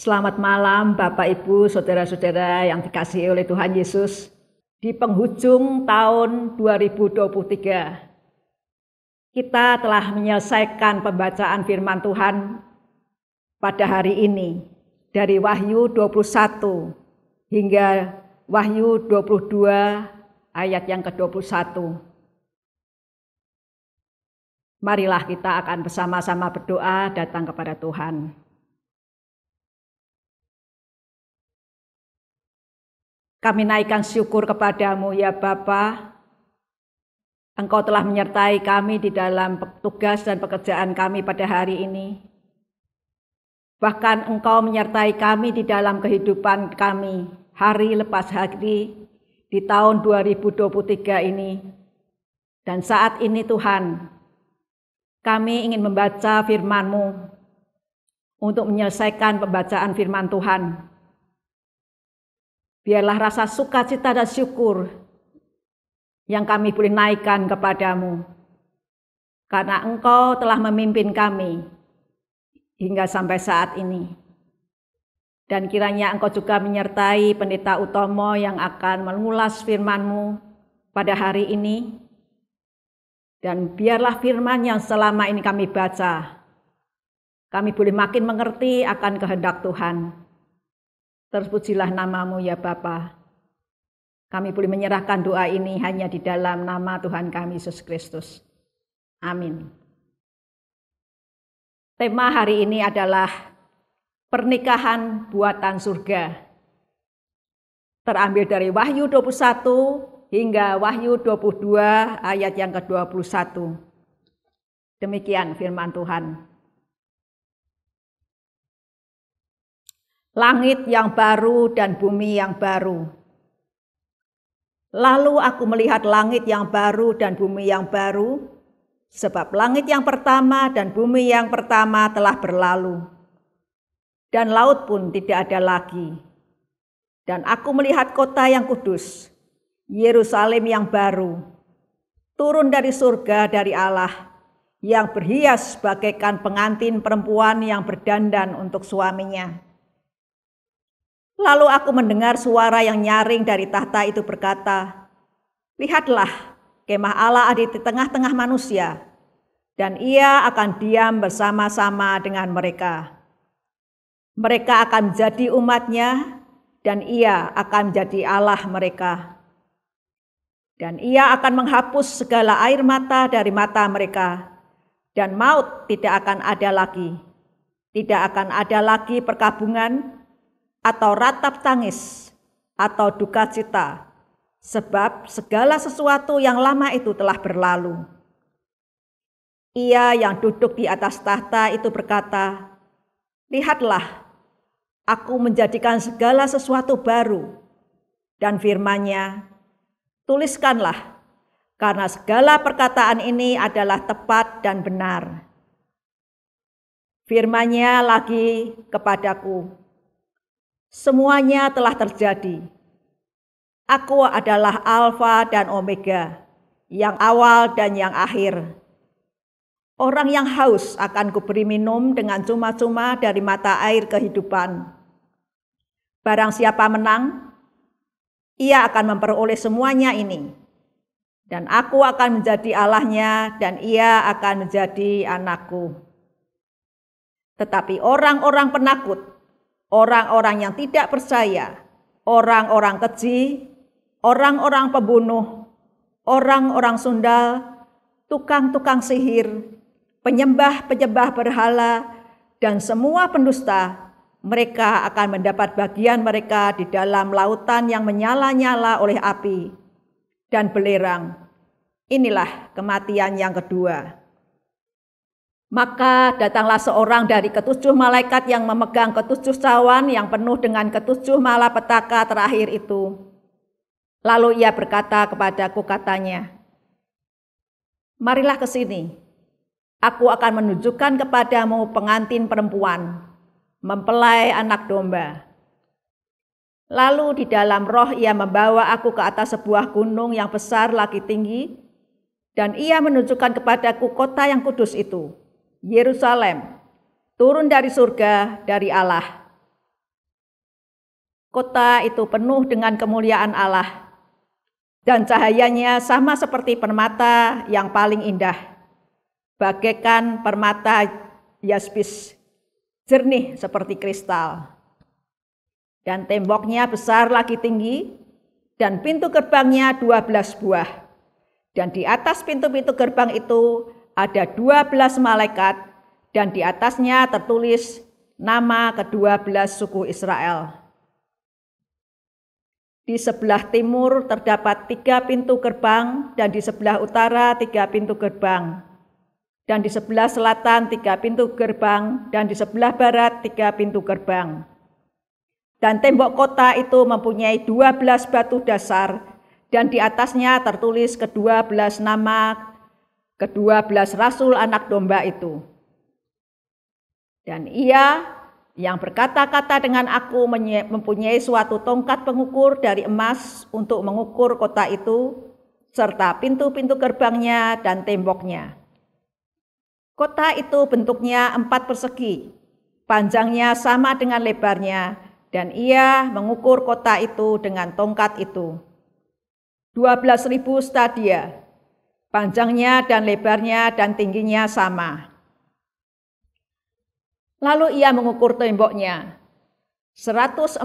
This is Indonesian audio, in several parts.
Selamat malam Bapak Ibu, saudara-saudara yang dikasihi oleh Tuhan Yesus. Di penghujung tahun 2023, kita telah menyelesaikan pembacaan firman Tuhan pada hari ini dari Wahyu 21 hingga Wahyu 22 ayat yang ke-21. Marilah kita akan bersama-sama berdoa datang kepada Tuhan. Kami naikkan syukur kepadamu ya Bapa. Engkau telah menyertai kami di dalam tugas dan pekerjaan kami pada hari ini. Bahkan engkau menyertai kami di dalam kehidupan kami hari lepas hari di tahun 2023 ini. Dan saat ini Tuhan, kami ingin membaca firman-Mu untuk menyelesaikan pembacaan firman Tuhan. Biarlah rasa sukacita dan syukur yang kami boleh naikkan kepadamu. Karena engkau telah memimpin kami hingga sampai saat ini. Dan kiranya engkau juga menyertai pendeta utomo yang akan mengulas firmanmu pada hari ini. Dan biarlah firman yang selama ini kami baca, kami boleh makin mengerti akan kehendak Tuhan Terpujilah namamu ya Bapa. Kami boleh menyerahkan doa ini hanya di dalam nama Tuhan kami Yesus Kristus. Amin. Tema hari ini adalah pernikahan buatan surga. Terambil dari Wahyu 21 hingga Wahyu 22 ayat yang ke-21. Demikian firman Tuhan. langit yang baru dan bumi yang baru. Lalu aku melihat langit yang baru dan bumi yang baru, sebab langit yang pertama dan bumi yang pertama telah berlalu, dan laut pun tidak ada lagi. Dan aku melihat kota yang kudus, Yerusalem yang baru, turun dari surga dari Allah, yang berhias bagaikan pengantin perempuan yang berdandan untuk suaminya. Lalu aku mendengar suara yang nyaring dari tahta itu berkata, Lihatlah, kemah Allah ada di tengah-tengah manusia, dan ia akan diam bersama-sama dengan mereka. Mereka akan menjadi umatnya, dan ia akan menjadi Allah mereka. Dan ia akan menghapus segala air mata dari mata mereka, dan maut tidak akan ada lagi. Tidak akan ada lagi perkabungan, atau ratap tangis atau duka cita sebab segala sesuatu yang lama itu telah berlalu. Ia yang duduk di atas tahta itu berkata, Lihatlah, aku menjadikan segala sesuatu baru. Dan firmannya, tuliskanlah, karena segala perkataan ini adalah tepat dan benar. Firmannya lagi kepadaku, Semuanya telah terjadi. Aku adalah Alfa dan Omega, yang awal dan yang akhir. Orang yang haus akan kuberi minum dengan cuma-cuma dari mata air kehidupan. Barang siapa menang, ia akan memperoleh semuanya ini. Dan aku akan menjadi Allahnya dan ia akan menjadi anakku. Tetapi orang-orang penakut orang-orang yang tidak percaya, orang-orang keji, orang-orang pembunuh, orang-orang sundal, tukang-tukang sihir, penyembah-penyembah berhala, dan semua pendusta mereka akan mendapat bagian mereka di dalam lautan yang menyala-nyala oleh api dan belerang. Inilah kematian yang kedua. Maka datanglah seorang dari ketujuh malaikat yang memegang ketujuh cawan yang penuh dengan ketujuh malapetaka terakhir itu. Lalu ia berkata kepadaku katanya, Marilah ke sini, aku akan menunjukkan kepadamu pengantin perempuan, mempelai anak domba. Lalu di dalam roh ia membawa aku ke atas sebuah gunung yang besar lagi tinggi, dan ia menunjukkan kepadaku kota yang kudus itu, Yerusalem, turun dari surga dari Allah. Kota itu penuh dengan kemuliaan Allah, dan cahayanya sama seperti permata yang paling indah, bagaikan permata yaspis, jernih seperti kristal. Dan temboknya besar lagi tinggi, dan pintu gerbangnya dua belas buah. Dan di atas pintu-pintu gerbang itu ada 12 malaikat dan di atasnya tertulis nama kedua belas suku Israel. Di sebelah timur terdapat tiga pintu gerbang dan di sebelah utara tiga pintu gerbang. Dan di sebelah selatan tiga pintu gerbang dan di sebelah barat tiga pintu gerbang. Dan tembok kota itu mempunyai dua belas batu dasar dan di atasnya tertulis kedua belas nama kedua belas rasul anak domba itu. Dan ia yang berkata-kata dengan aku mempunyai suatu tongkat pengukur dari emas untuk mengukur kota itu, serta pintu-pintu gerbangnya dan temboknya. Kota itu bentuknya empat persegi, panjangnya sama dengan lebarnya, dan ia mengukur kota itu dengan tongkat itu. 12.000 stadia Panjangnya dan lebarnya dan tingginya sama. Lalu ia mengukur temboknya, 144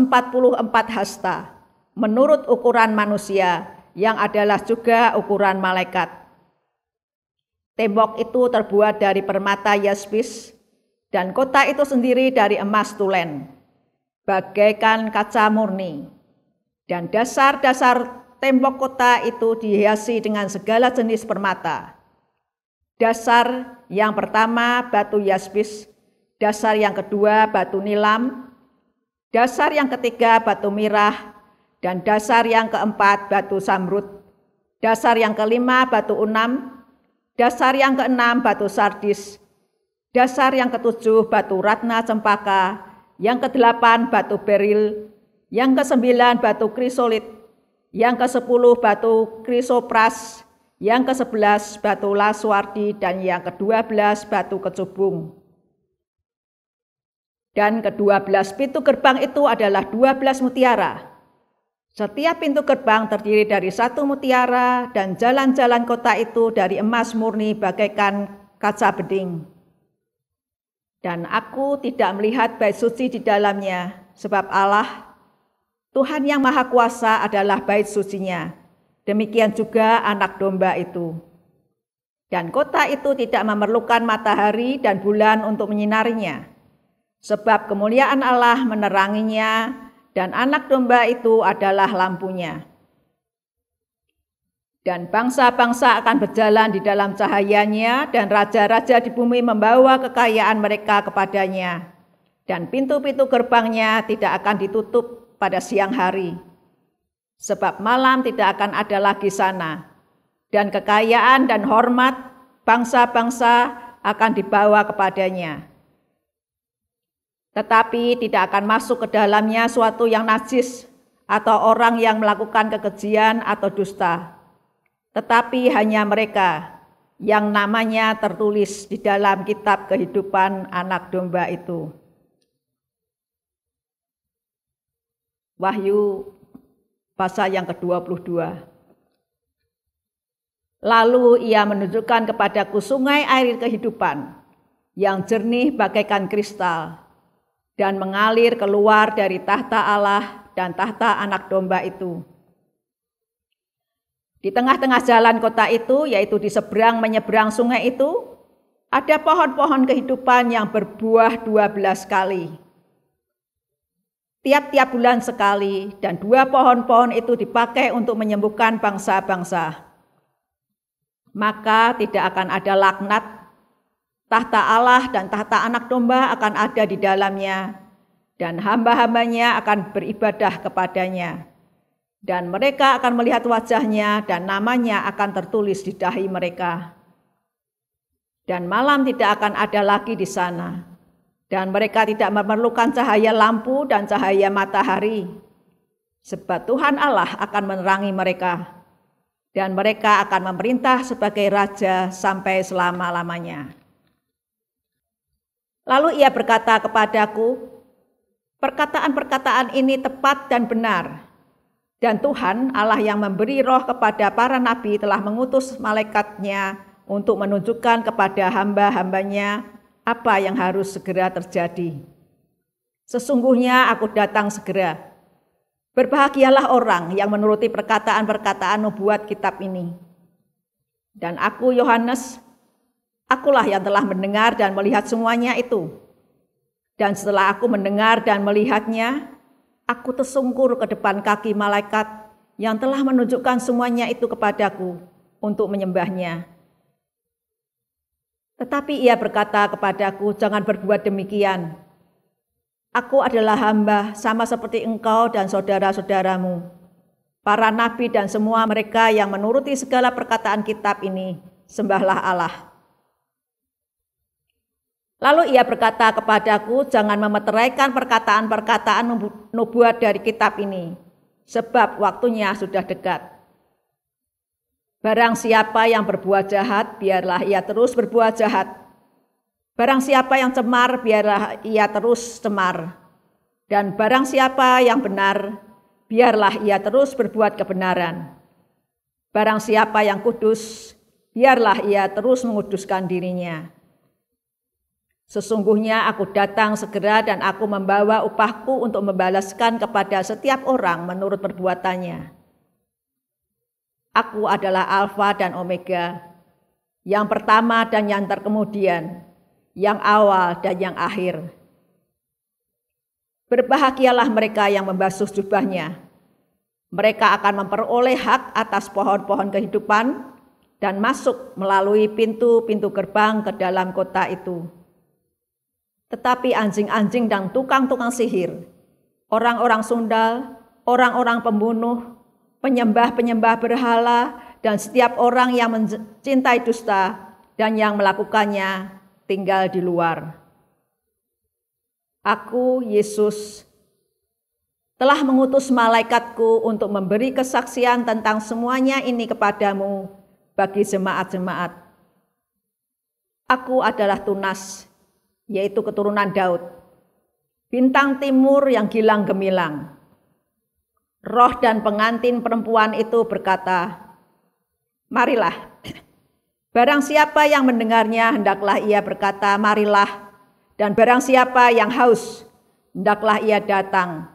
hasta, menurut ukuran manusia, yang adalah juga ukuran malaikat. Tembok itu terbuat dari permata yaspis, dan kota itu sendiri dari emas tulen, bagaikan kaca murni. Dan dasar-dasar Tembok kota itu dihiasi dengan segala jenis permata. Dasar yang pertama batu yaspis, dasar yang kedua batu nilam, dasar yang ketiga batu mirah, dan dasar yang keempat batu samrut, dasar yang kelima batu unam, dasar yang keenam batu sardis, dasar yang ketujuh batu ratna cempaka, yang kedelapan batu beril, yang kesembilan batu krisolit, yang ke-10 batu krisopras, yang ke-11 batu laswardi, dan yang ke-12 batu kecubung. Dan ke-12 pintu gerbang itu adalah 12 mutiara. Setiap pintu gerbang terdiri dari satu mutiara dan jalan-jalan kota itu dari emas murni bagaikan kaca beding. Dan aku tidak melihat bait suci di dalamnya, sebab Allah Tuhan yang Maha Kuasa adalah bait sucinya. Demikian juga anak domba itu. Dan kota itu tidak memerlukan matahari dan bulan untuk menyinarinya. Sebab kemuliaan Allah meneranginya dan anak domba itu adalah lampunya. Dan bangsa-bangsa akan berjalan di dalam cahayanya dan raja-raja di bumi membawa kekayaan mereka kepadanya. Dan pintu-pintu gerbangnya tidak akan ditutup pada siang hari. Sebab malam tidak akan ada lagi sana, dan kekayaan dan hormat bangsa-bangsa akan dibawa kepadanya. Tetapi tidak akan masuk ke dalamnya suatu yang najis atau orang yang melakukan kekejian atau dusta, tetapi hanya mereka yang namanya tertulis di dalam kitab kehidupan Anak Domba itu. Wahyu pasal yang ke-22. Lalu ia menunjukkan kepadaku sungai air kehidupan yang jernih bagaikan kristal dan mengalir keluar dari tahta Allah dan tahta anak domba itu. Di tengah-tengah jalan kota itu, yaitu di seberang menyeberang sungai itu, ada pohon-pohon kehidupan yang berbuah dua belas kali tiap-tiap bulan sekali dan dua pohon-pohon itu dipakai untuk menyembuhkan bangsa-bangsa. Maka tidak akan ada laknat, tahta Allah dan tahta anak domba akan ada di dalamnya dan hamba-hambanya akan beribadah kepadanya. Dan mereka akan melihat wajahnya dan namanya akan tertulis di dahi mereka. Dan malam tidak akan ada lagi di sana dan mereka tidak memerlukan cahaya lampu dan cahaya matahari. Sebab Tuhan Allah akan menerangi mereka. Dan mereka akan memerintah sebagai raja sampai selama-lamanya. Lalu ia berkata kepadaku, Perkataan-perkataan ini tepat dan benar. Dan Tuhan Allah yang memberi roh kepada para nabi telah mengutus malaikatnya untuk menunjukkan kepada hamba-hambanya apa yang harus segera terjadi. Sesungguhnya aku datang segera. Berbahagialah orang yang menuruti perkataan-perkataan nubuat kitab ini. Dan aku Yohanes, akulah yang telah mendengar dan melihat semuanya itu. Dan setelah aku mendengar dan melihatnya, aku tersungkur ke depan kaki malaikat yang telah menunjukkan semuanya itu kepadaku untuk menyembahnya. Tetapi ia berkata kepadaku, jangan berbuat demikian. Aku adalah hamba sama seperti engkau dan saudara-saudaramu. Para nabi dan semua mereka yang menuruti segala perkataan kitab ini, sembahlah Allah. Lalu ia berkata kepadaku, jangan memeteraikan perkataan-perkataan nubuat dari kitab ini, sebab waktunya sudah dekat. Barang siapa yang berbuat jahat, biarlah ia terus berbuat jahat. Barang siapa yang cemar, biarlah ia terus cemar. Dan barang siapa yang benar, biarlah ia terus berbuat kebenaran. Barang siapa yang kudus, biarlah ia terus menguduskan dirinya. Sesungguhnya aku datang segera dan aku membawa upahku untuk membalaskan kepada setiap orang menurut perbuatannya.' Aku adalah Alfa dan Omega, yang pertama dan yang terkemudian, yang awal dan yang akhir. Berbahagialah mereka yang membasuh jubahnya. Mereka akan memperoleh hak atas pohon-pohon kehidupan dan masuk melalui pintu-pintu gerbang ke dalam kota itu. Tetapi anjing-anjing dan tukang-tukang sihir, orang-orang sundal, orang-orang pembunuh, penyembah-penyembah berhala, dan setiap orang yang mencintai dusta dan yang melakukannya tinggal di luar. Aku, Yesus, telah mengutus malaikatku untuk memberi kesaksian tentang semuanya ini kepadamu bagi jemaat-jemaat. Aku adalah tunas, yaitu keturunan Daud, bintang timur yang gilang gemilang roh dan pengantin perempuan itu berkata, "Marilah." Barang siapa yang mendengarnya, hendaklah ia berkata, "Marilah." Dan barang siapa yang haus, hendaklah ia datang.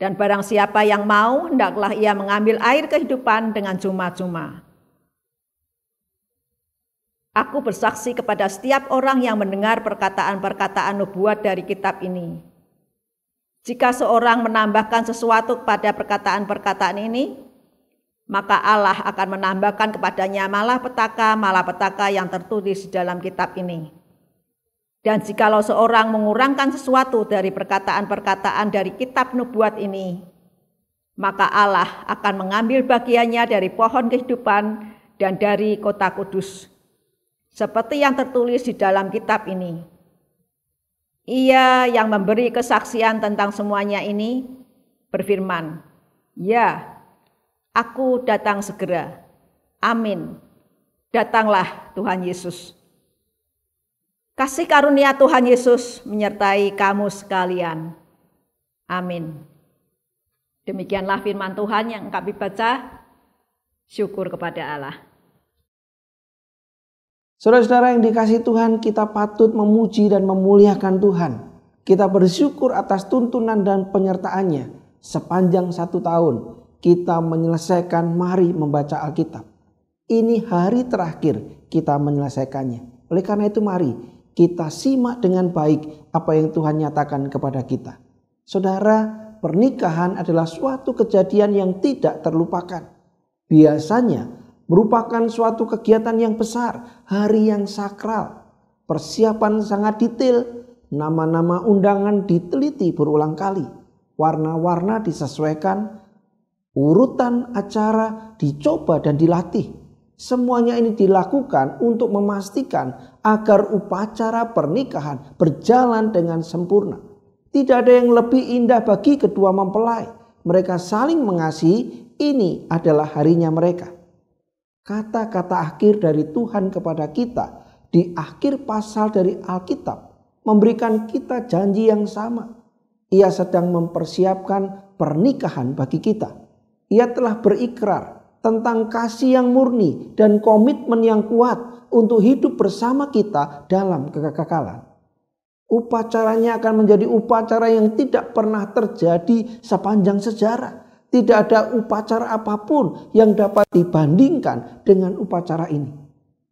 Dan barang siapa yang mau, hendaklah ia mengambil air kehidupan dengan cuma-cuma. Aku bersaksi kepada setiap orang yang mendengar perkataan-perkataan nubuat dari kitab ini jika seorang menambahkan sesuatu kepada perkataan-perkataan ini, maka Allah akan menambahkan kepadanya malah malapetaka petaka yang tertulis di dalam kitab ini. Dan jikalau seorang mengurangkan sesuatu dari perkataan-perkataan dari kitab nubuat ini, maka Allah akan mengambil bagiannya dari pohon kehidupan dan dari kota kudus, seperti yang tertulis di dalam kitab ini ia yang memberi kesaksian tentang semuanya ini berfirman, "Ya, aku datang segera. Amin. Datanglah Tuhan Yesus." Kasih karunia Tuhan Yesus menyertai kamu sekalian. Amin. Demikianlah firman Tuhan yang kami baca. Syukur kepada Allah. Saudara-saudara yang dikasih Tuhan, kita patut memuji dan memuliakan Tuhan. Kita bersyukur atas tuntunan dan penyertaannya sepanjang satu tahun. Kita menyelesaikan mari membaca Alkitab. Ini hari terakhir kita menyelesaikannya. Oleh karena itu mari kita simak dengan baik apa yang Tuhan nyatakan kepada kita. Saudara, pernikahan adalah suatu kejadian yang tidak terlupakan. Biasanya merupakan suatu kegiatan yang besar, hari yang sakral. Persiapan sangat detail, nama-nama undangan diteliti berulang kali, warna-warna disesuaikan, urutan acara dicoba dan dilatih. Semuanya ini dilakukan untuk memastikan agar upacara pernikahan berjalan dengan sempurna. Tidak ada yang lebih indah bagi kedua mempelai. Mereka saling mengasihi, ini adalah harinya mereka. Kata-kata akhir dari Tuhan kepada kita di akhir pasal dari Alkitab memberikan kita janji yang sama. Ia sedang mempersiapkan pernikahan bagi kita. Ia telah berikrar tentang kasih yang murni dan komitmen yang kuat untuk hidup bersama kita dalam kekekalan. Upacaranya akan menjadi upacara yang tidak pernah terjadi sepanjang sejarah tidak ada upacara apapun yang dapat dibandingkan dengan upacara ini.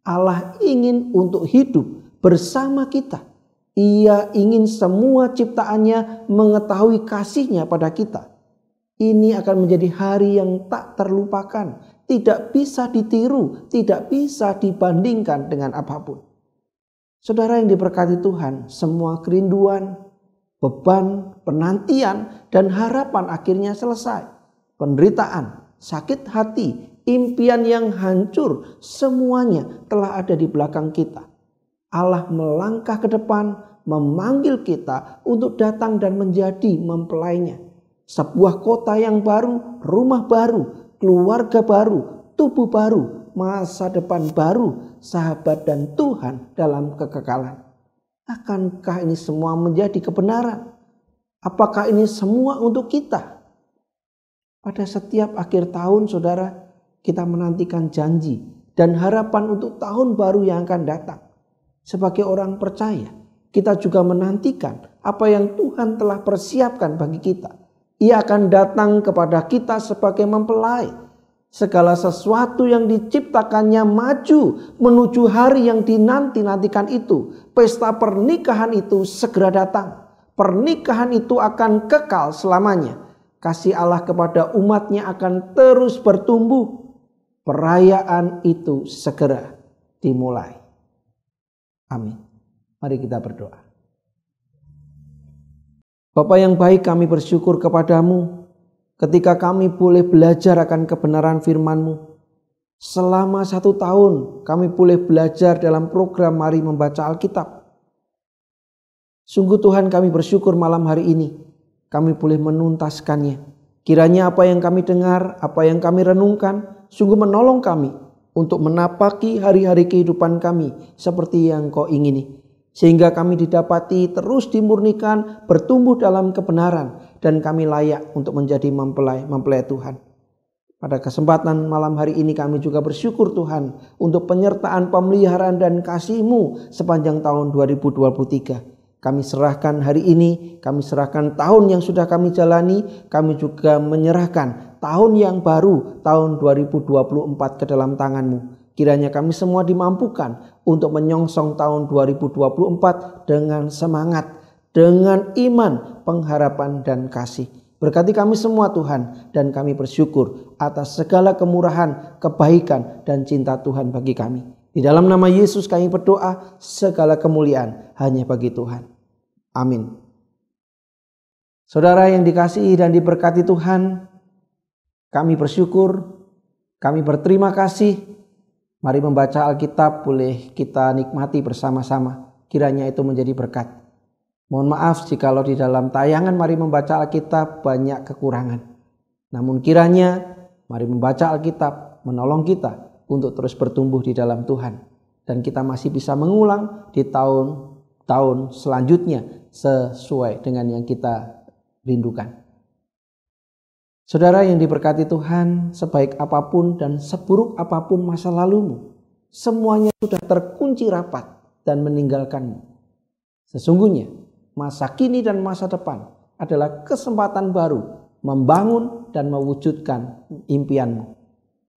Allah ingin untuk hidup bersama kita. Ia ingin semua ciptaannya mengetahui kasihnya pada kita. Ini akan menjadi hari yang tak terlupakan, tidak bisa ditiru, tidak bisa dibandingkan dengan apapun. Saudara yang diberkati Tuhan, semua kerinduan, beban, penantian, dan harapan akhirnya selesai penderitaan, sakit hati, impian yang hancur, semuanya telah ada di belakang kita. Allah melangkah ke depan, memanggil kita untuk datang dan menjadi mempelainya. Sebuah kota yang baru, rumah baru, keluarga baru, tubuh baru, masa depan baru, sahabat dan Tuhan dalam kekekalan. Akankah ini semua menjadi kebenaran? Apakah ini semua untuk kita? Pada setiap akhir tahun saudara kita menantikan janji dan harapan untuk tahun baru yang akan datang. Sebagai orang percaya kita juga menantikan apa yang Tuhan telah persiapkan bagi kita. Ia akan datang kepada kita sebagai mempelai. Segala sesuatu yang diciptakannya maju menuju hari yang dinanti-nantikan itu. Pesta pernikahan itu segera datang. Pernikahan itu akan kekal selamanya kasih Allah kepada umatnya akan terus bertumbuh. Perayaan itu segera dimulai. Amin. Mari kita berdoa. Bapak yang baik kami bersyukur kepadamu ketika kami boleh belajar akan kebenaran FirmanMu Selama satu tahun kami boleh belajar dalam program Mari Membaca Alkitab. Sungguh Tuhan kami bersyukur malam hari ini kami boleh menuntaskannya. Kiranya apa yang kami dengar, apa yang kami renungkan, sungguh menolong kami untuk menapaki hari-hari kehidupan kami seperti yang kau ingini. Sehingga kami didapati terus dimurnikan, bertumbuh dalam kebenaran, dan kami layak untuk menjadi mempelai-mempelai Tuhan. Pada kesempatan malam hari ini kami juga bersyukur Tuhan untuk penyertaan pemeliharaan dan kasih-Mu sepanjang tahun 2023. Kami serahkan hari ini, kami serahkan tahun yang sudah kami jalani, kami juga menyerahkan tahun yang baru, tahun 2024 ke dalam tanganmu. Kiranya kami semua dimampukan untuk menyongsong tahun 2024 dengan semangat, dengan iman, pengharapan, dan kasih. Berkati kami semua Tuhan dan kami bersyukur atas segala kemurahan, kebaikan, dan cinta Tuhan bagi kami. Di dalam nama Yesus kami berdoa segala kemuliaan hanya bagi Tuhan. Amin. Saudara yang dikasihi dan diberkati Tuhan, kami bersyukur, kami berterima kasih. Mari membaca Alkitab, boleh kita nikmati bersama-sama. Kiranya itu menjadi berkat. Mohon maaf jika di dalam tayangan mari membaca Alkitab banyak kekurangan. Namun kiranya mari membaca Alkitab menolong kita untuk terus bertumbuh di dalam Tuhan. Dan kita masih bisa mengulang di tahun tahun selanjutnya sesuai dengan yang kita rindukan. Saudara yang diberkati Tuhan, sebaik apapun dan seburuk apapun masa lalumu, semuanya sudah terkunci rapat dan meninggalkanmu. Sesungguhnya, masa kini dan masa depan adalah kesempatan baru membangun dan mewujudkan impianmu.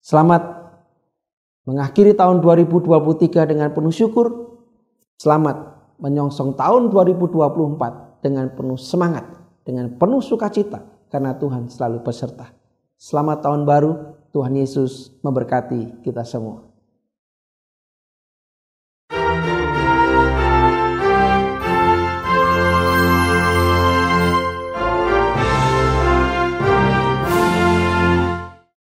Selamat mengakhiri tahun 2023 dengan penuh syukur. Selamat menyongsong tahun 2024 dengan penuh semangat, dengan penuh sukacita karena Tuhan selalu beserta. Selamat tahun baru, Tuhan Yesus memberkati kita semua.